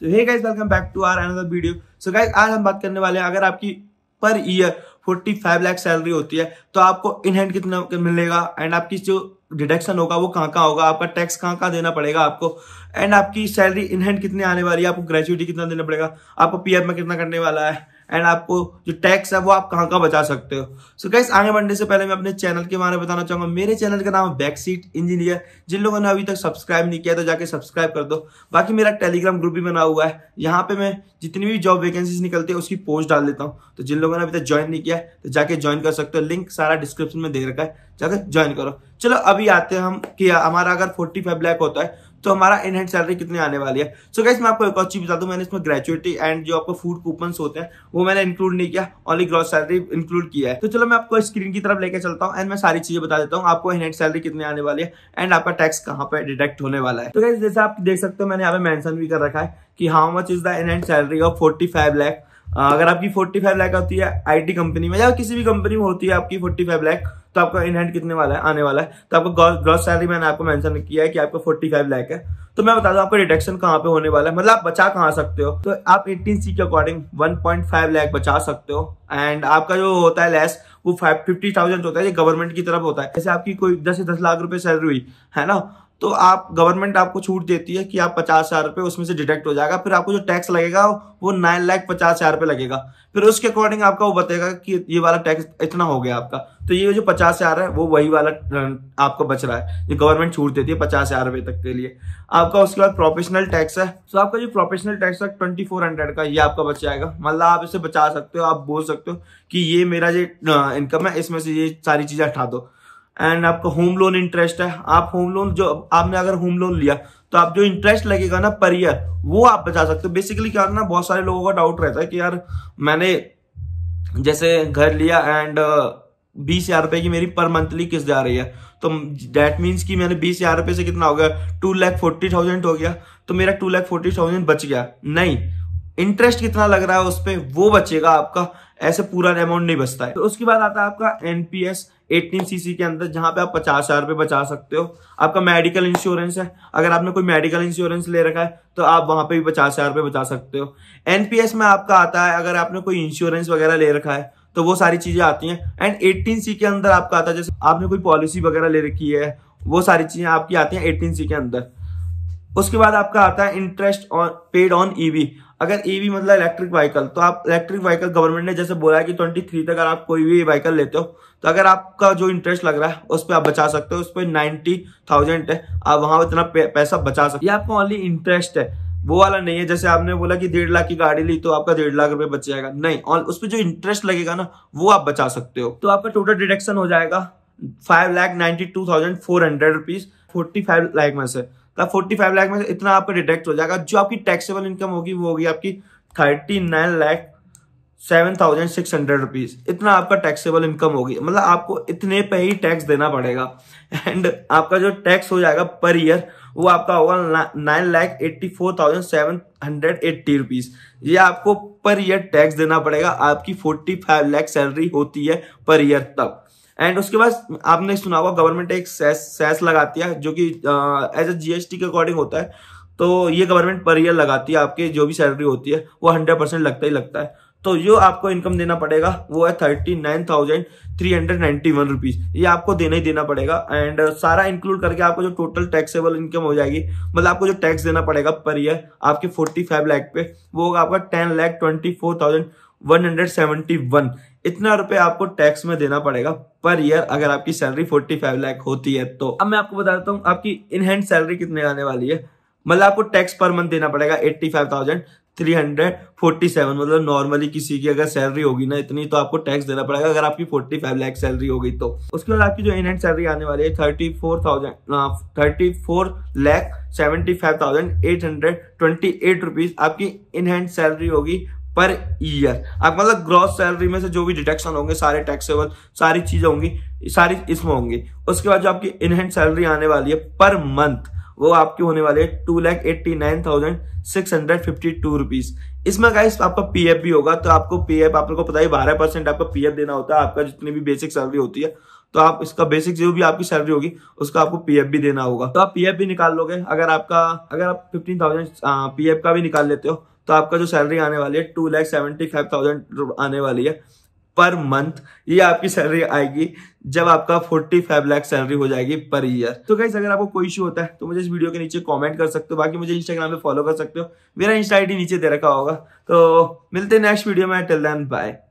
तो hey guys welcome back to our another video so guys आज हम बात करने वाले हैं अगर आपकी पर ईयर 45 लाख सैलरी होती है तो आपको इन हैंड कितना मिलेगा एंड आपकी जो डिडक्शन होगा वो कहाँ कहाँ होगा आपका टैक्स कहाँ कहाँ देना पड़ेगा आपको एंड आपकी सैलरी इन हैंड कितनी आने वाली है आपको ग्रेजुएटी कितना देना पड़ेगा आपको पी में कितना करने वाला है एंड आपको जो टैक्स है वो आप कहाँ कहाँ बचा सकते हो सो so गैस आगे बढ़ने से पहले मैं अपने चैनल के बारे में बताना चाहूंगा मेरे चैनल का नाम है बैकसीट इंजीनियर जिन लोगों ने अभी तक सब्सक्राइब नहीं किया तो जाके सब्सक्राइब कर दो बाकी मेरा टेलीग्राम ग्रुप भी बना हुआ है यहाँ पे मैं जितनी भी जॉब वैकेंसीज निकलती है उसकी पोस्ट डाल देता हूँ तो जिन लोगों ने अभी तक ज्वाइन नहीं किया तो जाके ज्वाइन कर सकते हो लिंक सारा डिस्क्रिप्शन में दे रखा है जाकर ज्वाइन करो चलो अभी आते हैं हम कि हमारा अगर फोर्टी फाइव लैक होता है तो हमारा इन हैंड सैलरी कितनी आने वाली है सो so गैस मैं आपको एक और चीज बता दूं मैंने इसमें ग्रेचुएटी एंड जो आपको फूड कूपन होते हैं वो मैंने इंक्लूड नहीं किया ओनली ग्रॉस सैलरी इंक्लूड किया है तो चलो मैं आपको स्क्रीन की तरफ लेकर चलता हूँ एंड मैं सारी चीजें बता देता हूँ आपको इन हैंड सैलरी कितनी आने वाली है एंड आपका टैक्स कहाँ पे डिडक्ट होने वाला है तो गैस जैसे आप देख सकते हो मैंने यहाँ पे मैंशन भी कर रखा है कि how much is the in hand salary of forty five lakh अगर आपकी फोर्टी फाइव होती है आईटी कंपनी में या किसी भी कंपनी में होती है आपकी फोर्टी फाइव लैख तो आपका इन हैंड कितने वाला है आने वाला है तो आपका ग्रॉस सैलरी मैंने आपको मेंशन किया है कि आपको 45 लाख है तो मैं बता दूं आपको रिडक्शन कहाँ पे होने वाला है मतलब आप बचा कहाँ सकते हो तो आप 18 सी के अकॉर्डिंग 1.5 लाख बचा सकते हो एंड आपका जो होता है लेस वो फिफ्टी थाउजेंड होता है ये गवर्नमेंट की तरफ होता है जैसे आपकी कोई दस से दस लाख रुपए सैलरी हुई है ना तो आप गवर्नमेंट आपको छूट देती है कि आप पचास हज़ार रुपये उसमें से डिडक्ट हो जाएगा फिर आपको जो टैक्स लगेगा वो नाइन लाख पचास हज़ार रुपये लगेगा फिर उसके अकॉर्डिंग आपका वो बताएगा कि ये वाला टैक्स इतना हो गया आपका तो ये जो पचास हज़ार है वो वही वाला अं, आपका बच रहा है जो गवर्नमेंट छूट देती है पचास हज़ार रुपये तक के लिए आपका उसके बाद प्रोफेशनल टैक्स है तो आपका जो प्रोफेशनल टैक्स है ट्वेंटी फोर हंड्रेड का ये आपका बच जाएगा मतलब आप इसे बचा सकते हो आप बोल सकते हो कि ये मेरा जो इनकम अं, है इसमें से ये सारी चीज़ें हटा दो एंड आपका होम लोन इंटरेस्ट है आप होम लोन जो आपने अगर होम लोन लिया तो आप जो इंटरेस्ट लगेगा ना पर ईयर वो आप बचा सकते हो बेसिकली क्या ना बहुत सारे लोगों का डाउट रहता है कि यार मैंने जैसे घर लिया एंड uh, बीस हजार रुपए की मेरी पर मंथली किस्त जा रही है तो डैट मीन्स कि मैंने बीस हजार रुपए से कितना हो गया टू लैख फोर्टी थाउजेंड हो गया तो मेरा टू लैख फोर्टी थाउजेंड बच गया नहीं इंटरेस्ट कितना लग रहा है उस पर वो बचेगा आपका ऐसे पूरा अमाउंट नहीं बचता है तो उसके बाद आता है आपका एनपीएस एटीन सीसी के अंदर जहां पे आप पचास हजार रुपये बचा सकते हो आपका मेडिकल इंश्योरेंस है अगर आपने कोई मेडिकल इंश्योरेंस ले रखा है तो आप वहां पे भी पचास हजार रुपये बचा सकते हो एनपीएस में आपका आता है अगर आपने कोई इंश्योरेंस वगैरह ले रखा है तो वो सारी चीजें आती हैं एंड एटीन सी के अंदर आपका आता है जैसे आपने कोई पॉलिसी वगैरह ले रखी है वो सारी चीजें आपकी आती हैं एटीन सी के अंदर उसके बाद आपका आता है interest on paid on EV अगर ईवी e मतलब इलेक्ट्रिक व्हीकल तो आप इलेक्ट्रिक व्हीकल गवर्नमेंट ने जैसे बोला है कि ट्वेंटी थ्री तक अगर आप कोई भी व्हीकल लेते हो तो अगर आपका जो इंटरेस्ट लग रहा है उस पर आप बचा सकते हो उस पर नाइनटी थाउजेंड है आप वहां इतना पैसा बचा सकते ये आपका ओनली इंटरेस्ट है वो वाला नहीं है जैसे आपने बोला कि डेढ़ लाख की गाड़ी ली तो आपका डेढ़ लाख रुपए बच जाएगा नहीं और उस पर जो इंटरेस्ट लगेगा ना वो आप बचा सकते हो तो आपका टोटल डिडक्शन हो जाएगा five lakh ninety two thousand four hundred rupees forty five lakh में से का फोर्टी फाइव लाख में इतना आपका डिडक्ट हो जाएगा जो आपकी टैक्सेबल इनकम होगी वो होगी आपकी thirty nine lakh seven thousand six hundred rupees इतना आपका टैक्सेबल इनकम होगी मतलब आपको इतने पे ही टैक्स देना पड़ेगा एंड आपका जो टैक्स हो जाएगा पर ईयर वो आपका होगा nine lakh eighty four thousand seven hundred eighty rupees ये आपको पर ईयर टैक्स देना पड़ेगा आपकी फोर्टी फाइव लाख सैलरी होती है पर ईयर तक एंड उसके बाद आपने सुना होगा गवर्नमेंट एक सेस लगाती है जो कि एज ए जीएसटी के अकॉर्डिंग होता है तो ये गवर्नमेंट पर ईयर लगाती है आपके जो भी सैलरी होती है वो हंड्रेड परसेंट लगता ही लगता है तो जो आपको इनकम देना पड़ेगा वो है thirty nine thousand three hundred ninety one rupees ये आपको देना ही देना पड़ेगा एंड सारा इंक्लूड करके आपको जो टोटल टैक्सेबल इनकम हो जाएगी मतलब आपको जो टैक्स देना पड़ेगा पर ईयर आपके फोर्टी फाइव लैख पे वो होगा आपका ten lakh twenty four thousand one hundred seventy one इतना रुपए आपको टैक्स में देना पड़ेगा पर ईयर अगर आपकी सैलरी फोर्टी फाइव लाख होती है तो अब मैं आपको बता देता हूँ आपकी इनहैंड सैलरी कितने आने वाली है मतलब आपको टैक्स पर मंथ देना पड़ेगा eighty five thousand three hundred forty seven मतलब नॉर्मली किसी की अगर सैलरी होगी ना इतनी तो आपको टैक्स देना पड़ेगा अगर आपकी फोर्टी फाइव लैख सैलरी होगी तो उसके बाद आपकी जो इनहैंड सैलरी आने वाली है thirty four thousand thirty four lakh seventy five thousand eight hundred twenty eight rupees आपकी इनहैंड सैलरी होगी पर ईयर आप मतलब ग्रॉस सैलरी में से जो भी डिटेक्शन होंगे सारे टैक्सेबल सारी चीजें होंगी सारी इसमें होंगी उसके बाद जो आपकी इनहैंड सैलरी आने वाली है पर मंथ वो आपकी होने वाली है two lakh eighty nine thousand six hundred fifty two rupees इसमें गाइस आपका पीएफ भी होगा तो आपको पीएफ आप लोग पता ही बारह परसेंट आपका पीएफ देना होता है आपका जितनी भी बेसिक सैलरी होती है तो आप इसका बेसिक जो भी आपकी सैलरी होगी उसका आपको पीएफ भी देना होगा तो आप पीएफ भी निकाल लोगे अगर आपका अगर आप फिफ्टीन थाउजेंड पीएफ का भी निकाल लेते हो तो आपका जो सैलरी आने वाली है two lakh seventy five thousand आने वाली है पर मंथ ये आपकी सैलरी आएगी जब आपका फोर्टी फाइव लैख सैलरी हो जाएगी पर ईयर तो कैसे अगर आपको कोई इशू होता है तो मुझे इस वीडियो के नीचे कमेंट कर सकते हो बाकी मुझे इंस्टाग्राम पे फॉलो कर सकते हो मेरा इंस्टा आईडी नीचे दे रखा होगा तो मिलते हैं नेक्स्ट वीडियो में टिल देन बाय